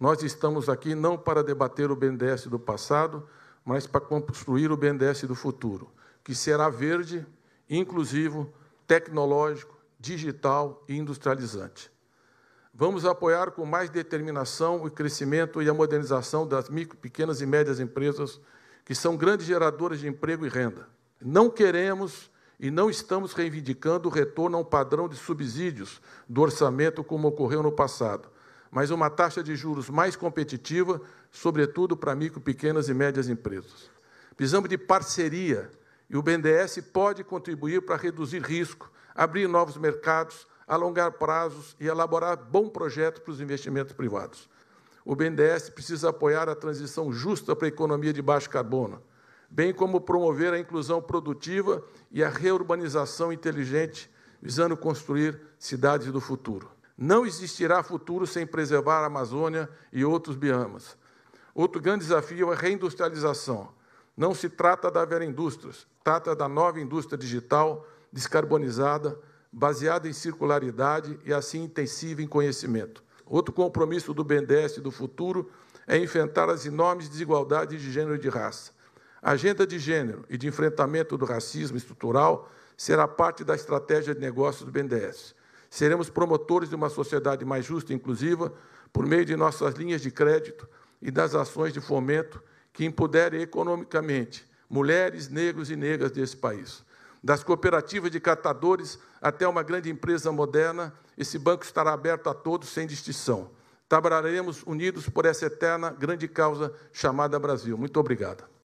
Nós estamos aqui não para debater o BNDES do passado, mas para construir o BNDES do futuro, que será verde, inclusivo, tecnológico, digital e industrializante. Vamos apoiar com mais determinação o crescimento e a modernização das micro, pequenas e médias empresas, que são grandes geradoras de emprego e renda. Não queremos e não estamos reivindicando o retorno a um padrão de subsídios do orçamento como ocorreu no passado, mas uma taxa de juros mais competitiva, sobretudo para micro, pequenas e médias empresas. Precisamos de parceria e o BNDES pode contribuir para reduzir risco, abrir novos mercados, alongar prazos e elaborar bom projeto para os investimentos privados. O BNDES precisa apoiar a transição justa para a economia de baixo carbono, bem como promover a inclusão produtiva e a reurbanização inteligente, visando construir cidades do futuro. Não existirá futuro sem preservar a Amazônia e outros biomas. Outro grande desafio é a reindustrialização. Não se trata da velha indústria, trata da nova indústria digital, descarbonizada, baseada em circularidade e assim intensiva em conhecimento. Outro compromisso do BNDES do futuro é enfrentar as enormes desigualdades de gênero e de raça. A agenda de gênero e de enfrentamento do racismo estrutural será parte da estratégia de negócios do BNDES. Seremos promotores de uma sociedade mais justa e inclusiva por meio de nossas linhas de crédito e das ações de fomento que empoderem economicamente mulheres, negros e negras desse país. Das cooperativas de catadores até uma grande empresa moderna, esse banco estará aberto a todos sem distinção. Trabalharemos unidos por essa eterna grande causa chamada Brasil. Muito obrigado.